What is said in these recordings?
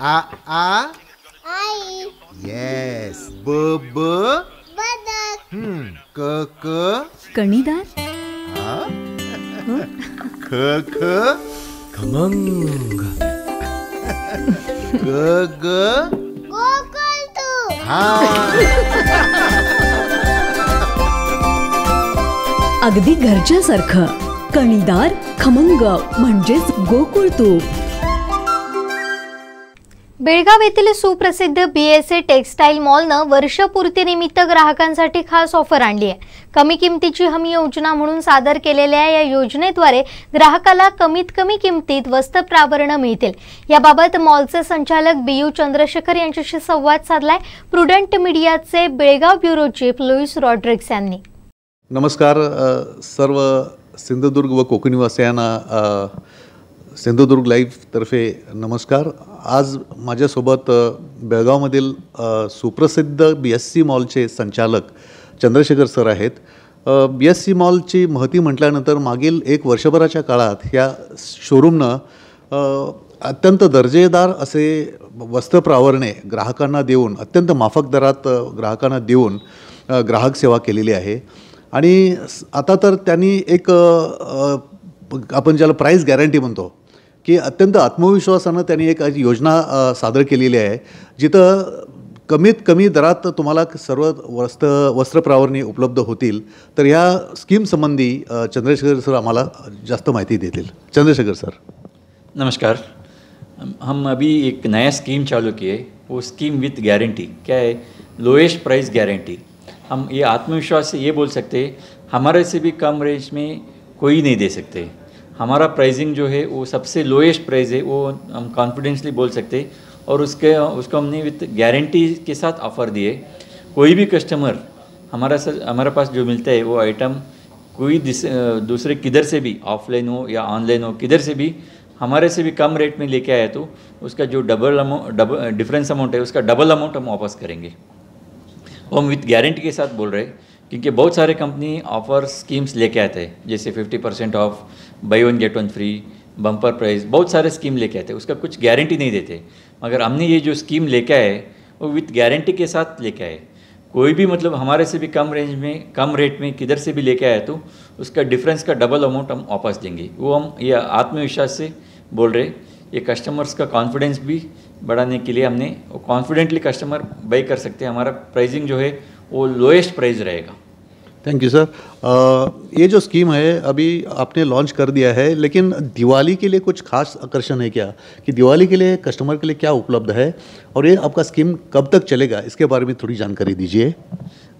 A A Ai. Yes B B Badak Hmm K K कणीदार हाँ K ख खमंग G ग गोकुल तू अगदी घरच्यासारखं कणीदार खमंग म्हणजेच गोकुळतूप बेळगाव येथील सुप्रसिद्ध बी एस ए टेक्स्टाईल मॉलनं वर्षपूर्तीनिमित्त ग्राहकांसाठी खास ऑफर आणली आहे कमी किमतीची हमी योजना म्हणून सादर केलेल्या या योजनेद्वारे ग्राहकाला कमीत कमी किमतीत वस्त्रप्रावरणं मिळतील याबाबत मॉलचे संचालक बी यू चंद्रशेखर यांच्याशी संवाद साधलाय प्रुडंट मीडियाचे बेळगाव ब्युरो चीफ लुईस रॉड्रिक्स यांनी नमस्कार सर्व सिंधुदुर्ग व कोकणीवासियांना सिंधुदुर्ग लाईव्हतर्फे नमस्कार आज माझ्यासोबत बेळगावमधील सुप्रसिद्ध बी एस सी मॉलचे संचालक चंद्रशेखर सर आहेत बी एस सी मॉलची महती म्हटल्यानंतर मागील एक वर्षभराच्या काळात ह्या शोरूमनं अत्यंत दर्जेदार असे वस्त्रप्रावरणे ग्राहकांना देऊन अत्यंत माफक दरात ग्राहकांना देऊन ग्राहक सेवा केलेली आहे आणि आता तर त्यांनी एक आपण ज्याला प्राईज गॅरंटी म्हणतो की अत्यंत आत्मविश्वासानं त्यांनी एक योजना सादर केलेली आहे जिथं कमीत कमी दरात तुम्हाला सर्व वस्त्र वस्त्रप्रावरणी उपलब्ध होतील तर ह्या स्कीमसंबंधी चंद्रशेखर सर आम्हाला जास्त माहिती देतील चंद्रशेखर सर नमस्कार हम अभी एक नया स्कीम चालू किए वो स्कीम विथ गारंटी क्या है लोएस्ट प्राइस गारंटी हम ये आत्मविश्वास से ये बोल सकते हमारे से भी कम रेंज में कोई नहीं दे सकते हमारा प्राइसिंग जो है वो सबसे लोएस्ट प्राइस है वो हम कॉन्फिडेंसली बोल सकते और उसके उसको हमने विथ गारंटी के साथ ऑफ़र दिए कोई भी कस्टमर हमारा सर हमारे पास जो मिलता है वो आइटम कोई दूसरे किधर से भी ऑफलाइन हो या ऑनलाइन हो किधर से भी हमारे से भी कम रेट में लेके आया तो उसका जो double amount double difference amount है उसका डबल अमाउंट हम वापस करेंगे वो हम विथ गारंटी के साथ बोल रहे हैं क्योंकि बहुत सारे कंपनी ऑफर स्कीम्स लेके आते हैं जैसे 50 percent off buy one get one free bumper price बहुत सारे स्कीम लेके आते हैं उसका कुछ गारंटी नहीं देते मगर हमने ये जो स्कीम लेके आए वो विथ गारंटी के साथ लेके आए कोई भी मतलब हमारे से भी कम रेंज में कम रेट में किधर से भी लेके आए तो उसका डिफरेंस का डबल अमाउंट हम वापस देंगे वो हम ये आत्मविश्वास से बोल रहे ये कस्टमर्स का कॉन्फिडेंस भी बढ़ाने के लिए हमने कॉन्फिडेंटली कस्टमर बाई कर सकते हैं हमारा प्राइजिंग जो है वो लोएस्ट प्राइस रहेगा थैंक यू सर ये जो स्कीम है अभी आपने लॉन्च कर दिया है लेकिन दिवाली के लिए कुछ खास आकर्षण है क्या कि दिवाली के लिए कस्टमर के लिए क्या उपलब्ध है और ये आपका स्कीम कब तक चलेगा इसके बारे में थोड़ी जानकारी दीजिए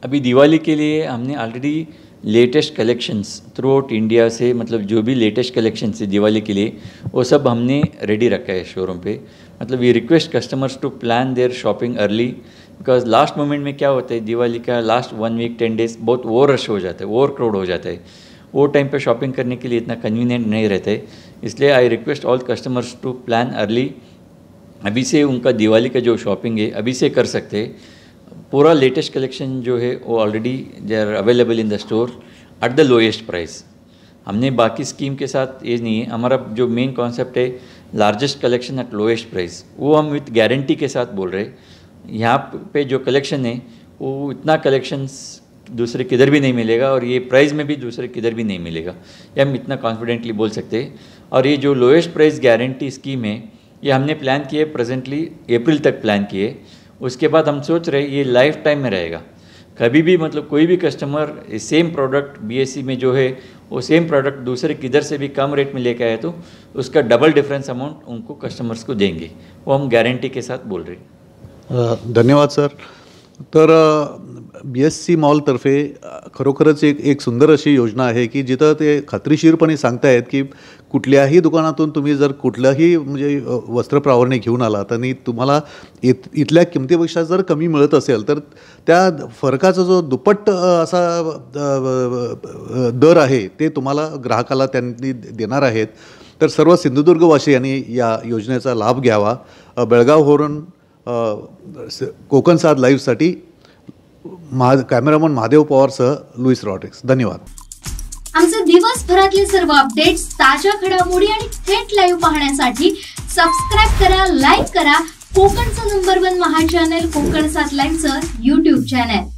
अभी दिवाली के लिए हमने already latest collections throughout India से मतलब जो भी लेटेस्ट कलेक्शंस है दिवाली के लिए वो सब हमने रेडी रखा है शोरूम पे मतलब we request customers to plan their shopping early because last moment में क्या होता है दिवाली का last one week ten days बहुत ओवर रश हो जाता है ओवर क्राउड हो जाता है वो टाइम पे शॉपिंग करने के लिए इतना कन्वीनियंट नहीं रहता है इसलिए I request all customers to plan early अभी से उनका दिवाली का जो शॉपिंग है अभी से कर सकते पूरा लेटेस्ट कलेक्शन जो है वो already they are available in the store at the lowest price हमने बाकी स्कीम के साथ ये नहीं है हमारा जो मेन कॉन्सेप्ट है largest collection at lowest price वो हम विथ गारंटी के साथ बोल रहे हैं यहाँ पे जो कलेक्शन है वो इतना कलेक्शंस दूसरे किधर भी नहीं मिलेगा और ये प्राइस में भी दूसरे किधर भी नहीं मिलेगा ये हम इतना कॉन्फिडेंटली बोल सकते हैं और ये जो लोएस्ट प्राइस गारंटी स्कीम है ये हमने प्लान किए प्रेजेंटली अप्रैल तक प्लान किए उसके बाद हम सोच रहे ये लाइफ टाइम में रहेगा कभी भी मतलब कोई भी कस्टमर सेम प्रोडक्ट बी में जो है वो सेम प्रोडक्ट दूसरे किधर से भी कम रेट में लेके आए तो उसका डबल डिफरेंस अमाउंट उनको कस्टमर्स को देंगे वो हम गारंटी के साथ बोल रहे हैं धन्यवाद सर तर बी एस सी मॉलतर्फे खरोखरच एक एक सुंदर अशी योजना आहे की जिथं ते खात्रीशीरपणे सांगतायत की कुठल्याही दुकानातून तुम्ही जर कुठलंही म्हणजे वस्त्रप्रावरणे घेऊन आला आणि तुम्हाला इत इथल्या किमतीपेक्षा जर कमी मिळत असेल तर त्या फरकाचा जो दुप्पट असा दर आहे ते तुम्हाला ग्राहकाला त्यांनी देणार आहेत तर सर्व सिंधुदुर्गवासियांनी या योजनेचा लाभ घ्यावा बेळगाववरून कोकण साद लाईव्ह महा कॅमेरामन महादेव सह लुईस रॉड्रिक्स धन्यवाद आमचे दिवसभरातले सर्व अपडेट्स ताज्या घडामोडी आणि थेट लाईव्ह पाहण्यासाठी सबस्क्राईब करा लाईक करा कोकणचं नंबर वन महा चॅनल कोकण सात लाईव्हचं यूट्यूब चॅनल